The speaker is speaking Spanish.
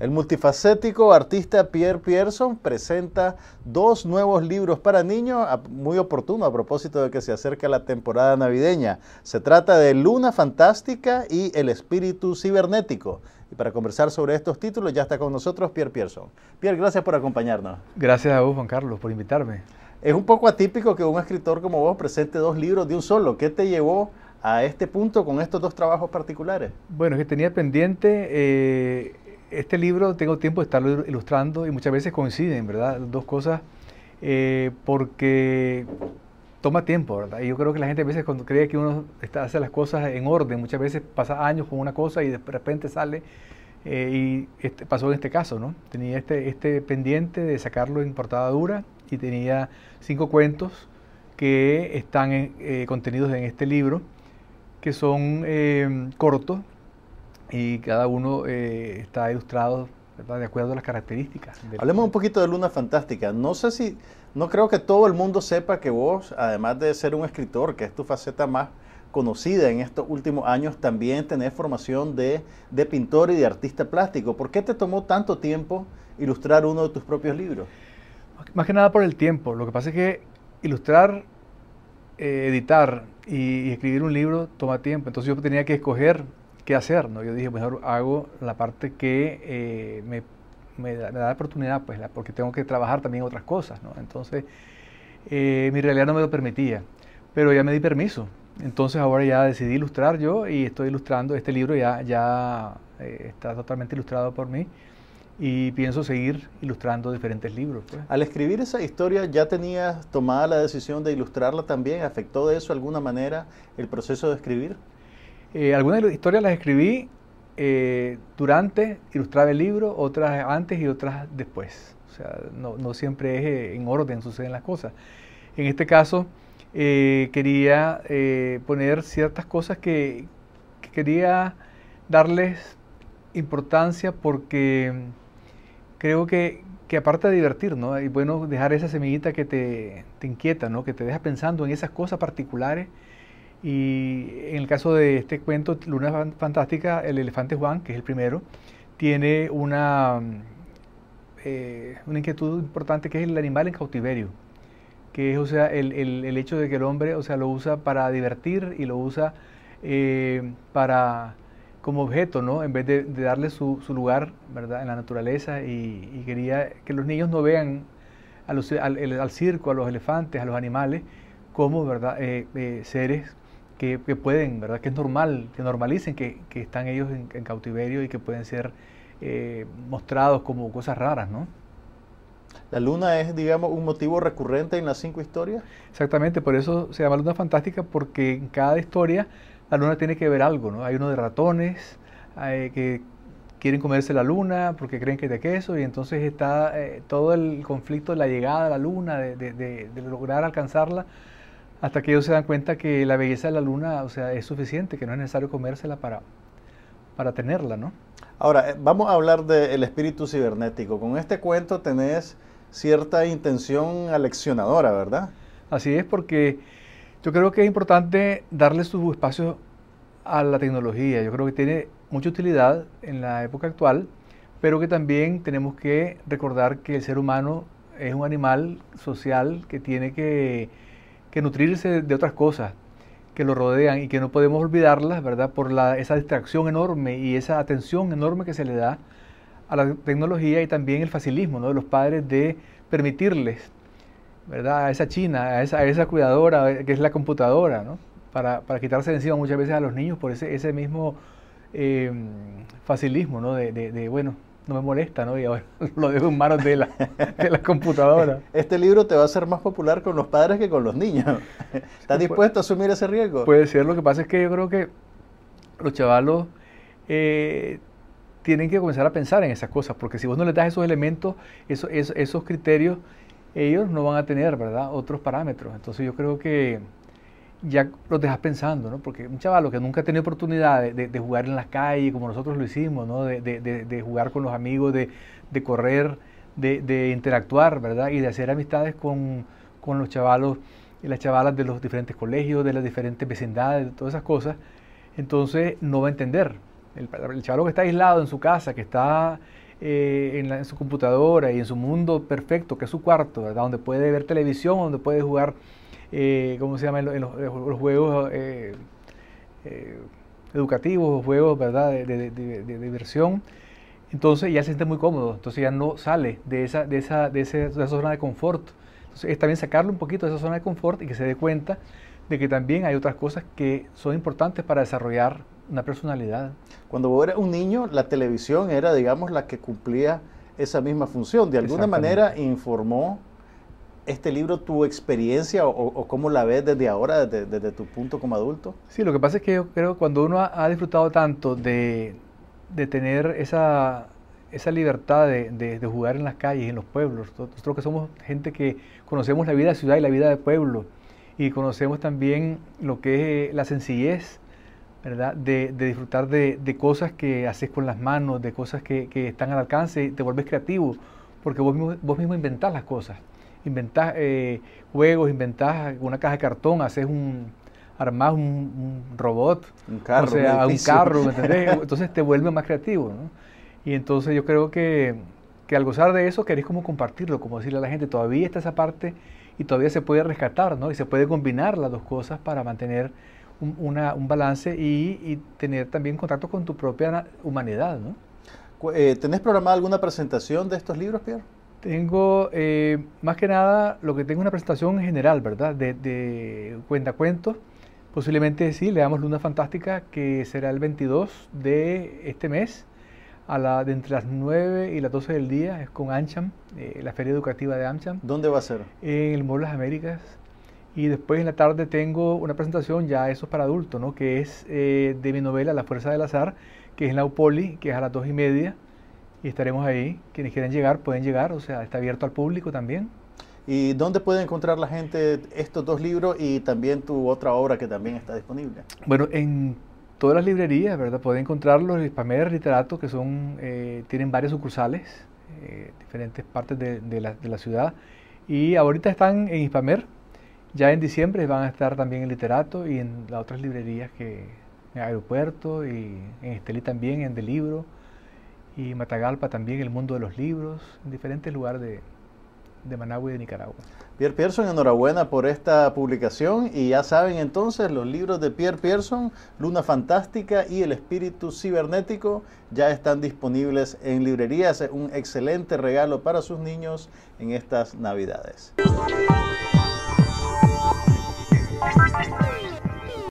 El multifacético artista Pierre Pierson presenta dos nuevos libros para niños, muy oportuno a propósito de que se acerca la temporada navideña. Se trata de Luna Fantástica y El Espíritu Cibernético. Y para conversar sobre estos títulos ya está con nosotros Pierre Pierson. Pierre, gracias por acompañarnos. Gracias a vos, Juan Carlos, por invitarme. Es un poco atípico que un escritor como vos presente dos libros de un solo. ¿Qué te llevó a este punto con estos dos trabajos particulares? Bueno, es que tenía pendiente eh, este libro tengo tiempo de estarlo ilustrando y muchas veces coinciden, ¿verdad? Dos cosas, eh, porque toma tiempo, ¿verdad? Y yo creo que la gente a veces cuando cree que uno hace las cosas en orden, muchas veces pasa años con una cosa y de repente sale, eh, y este, pasó en este caso, ¿no? Tenía este, este pendiente de sacarlo en portada dura y tenía cinco cuentos que están eh, contenidos en este libro, que son cortos, y cada uno eh, está ilustrado de acuerdo a las características. Hablemos un poquito de Luna Fantástica. No sé si, no creo que todo el mundo sepa que vos, además de ser un escritor, que es tu faceta más conocida en estos últimos años, también tenés formación de, pintor y de artista plástico. ¿Por qué te tomó tanto tiempo ilustrar uno de tus propios libros? Más que nada por el tiempo. Lo que pasa es que ilustrar, eh, editar y, escribir un libro toma tiempo. Entonces yo tenía que escoger qué hacer, ¿no? Yo dije, mejor hago la parte que eh, me, me, da, la oportunidad, pues, la, porque tengo que trabajar también otras cosas, ¿no? Entonces, eh, mi realidad no me lo permitía, pero ya me di permiso. Entonces, ahora ya decidí ilustrar yo y estoy ilustrando. Este libro ya, ya eh, está totalmente ilustrado por mí y pienso seguir ilustrando diferentes libros. Pues. Al escribir esa historia, ¿ya tenías tomada la decisión de ilustrarla también? ¿Afectó de eso de alguna manera el proceso de escribir? Eh, algunas historias las escribí eh, durante ilustrar el libro, otras antes y otras después. O sea, no, no siempre es eh, en orden suceden las cosas. En este caso, eh, quería poner ciertas cosas que, quería darles importancia porque creo que, que aparte de divertir, ¿no? Y bueno, dejar esa semillita que te, inquieta, ¿no? Que te deja pensando en esas cosas particulares y en el caso de este cuento, Luna Fantástica, el elefante Juan, que es el primero, tiene una, eh, una inquietud importante que es el animal en cautiverio, que es o sea, el, hecho de que el hombre o sea, lo usa para divertir y lo usa eh, para, como objeto, ¿no? en vez de, darle su, su, lugar ¿verdad? en la naturaleza y, quería que los niños no vean al, circo, a los elefantes, a los animales, como ¿verdad? eh, eh seres que, pueden, ¿verdad? Que es normal, que normalicen que, están ellos en, cautiverio y que pueden ser eh, mostrados como cosas raras, ¿no? La luna es, digamos, un motivo recurrente en las cinco historias. Exactamente, por eso se llama Luna Fantástica, porque en cada historia la luna tiene que ver algo, ¿no? Hay uno de ratones que quieren comerse la luna porque creen que es de queso y entonces está eh, todo el conflicto de la llegada a la luna, de lograr alcanzarla hasta que ellos se dan cuenta que la belleza de la luna, o sea, es suficiente, que no es necesario comérsela para, para tenerla, ¿no? Ahora, eh, vamos a hablar del espíritu cibernético. Con este cuento tenés cierta intención aleccionadora, ¿verdad? Así es, porque yo creo que es importante darle su espacio a la tecnología. Yo creo que tiene mucha utilidad en la época actual, pero que también tenemos que recordar que el ser humano es un animal social que tiene que que nutrirse de otras cosas que lo rodean y que no podemos olvidarlas, ¿verdad? Por la, esa distracción enorme y esa atención enorme que se le da a la tecnología y también el facilismo ¿no? de los padres de permitirles, ¿verdad? A esa china, a esa, cuidadora que es la computadora, ¿no? Para, para, quitarse de encima muchas veces a los niños por ese, ese mismo eh, facilismo, ¿no? de, bueno, no me molesta, ¿no? Y ahora lo dejo en manos de la, de computadora. Este libro te va a ser más popular con los padres que con los niños. ¿Estás dispuesto a asumir ese riesgo? Puede ser, lo que pasa es que yo creo que los chavalos eh, tienen que comenzar a pensar en esas cosas, porque si vos no les das esos elementos, esos, esos criterios, ellos no van a tener, ¿verdad?, otros parámetros. Entonces yo creo que ya los dejas pensando, ¿no? Porque un chaval que nunca ha tenido oportunidad de, jugar en las calles, como nosotros lo hicimos, ¿no? De, jugar con los amigos, de, correr, de, interactuar, ¿verdad? Y de hacer amistades con, los chavalos y las chavalas de los diferentes colegios, de las diferentes vecindades, de todas esas cosas. Entonces no va a entender. El, chaval que está aislado en su casa, que está eh, en, su computadora y en su mundo perfecto, que es su cuarto, Donde puede ver televisión, donde puede jugar eh, ¿cómo se llama? los, juegos eh, eh, educativos, juegos ¿verdad? De, diversión. Entonces ya se siente muy cómodo, entonces ya no sale de esa, de esa, de esa, zona de confort. Entonces es también sacarlo un poquito de esa zona de confort y que se dé cuenta de que también hay otras cosas que son importantes para desarrollar una personalidad. Cuando vos eras un niño, la televisión era, digamos, la que cumplía esa misma función. De alguna manera informó este libro tu experiencia o, cómo la ves desde ahora, desde, tu punto como adulto? Sí, lo que pasa es que yo creo que cuando uno ha, disfrutado tanto de, tener esa, libertad de, jugar en las calles, en los pueblos, nosotros que somos gente que conocemos la vida de ciudad y la vida de pueblo, y conocemos también lo que es eh, la sencillez, ¿verdad? De, disfrutar de, cosas que haces con las manos, de cosas que, están al alcance, y te vuelves creativo, porque vos mismo, vos mismo inventás las cosas inventás eh, juegos, inventás una caja de cartón, haces un armás un, robot, un carro, un, carro, Entonces te vuelve más creativo, ¿no? Y entonces yo creo que, al gozar de eso querés como compartirlo, como decirle a la gente, todavía está esa parte y todavía se puede rescatar, ¿no? Y se puede combinar las dos cosas para mantener un, balance y, tener también contacto con tu propia humanidad, ¿no? Eh, ¿Tenés programada alguna presentación de estos libros, Pierre? Tengo, eh, más que nada, lo que tengo es una presentación general, ¿verdad? De, de cuentacuentos. Posiblemente sí, le damos Luna Fantástica, que será el 22 de este mes, a la, de entre las 9 y las 12 del día, es con ancham eh, la feria educativa de Ancham. ¿Dónde va a ser? En el Mall Las Américas. Y después en la tarde tengo una presentación, ya eso es para adultos, ¿no? que es eh, de mi novela La Fuerza del Azar, que es en la UPOLI, que es a las 2 y media. Y estaremos ahí. Quienes quieran llegar pueden llegar, o sea, está abierto al público también. ¿Y dónde puede encontrar la gente estos dos libros y también tu otra obra que también está disponible? Bueno, en todas las librerías, ¿verdad? Pueden encontrarlos, en Hispamer, Literato, que son, eh, tienen varias sucursales, eh, diferentes partes de, la, ciudad. Y ahorita están en Hispamer, ya en diciembre van a estar también en Literato y en las otras librerías que en Aeropuerto y en Esteli también, en Delibro y Matagalpa también, el mundo de los libros, en diferentes lugares de, de Managua y de Nicaragua. Pierre Pearson, enhorabuena por esta publicación y ya saben entonces los libros de Pierre Pearson, Luna Fantástica y El Espíritu Cibernético ya están disponibles en librerías. Es un excelente regalo para sus niños en estas navidades.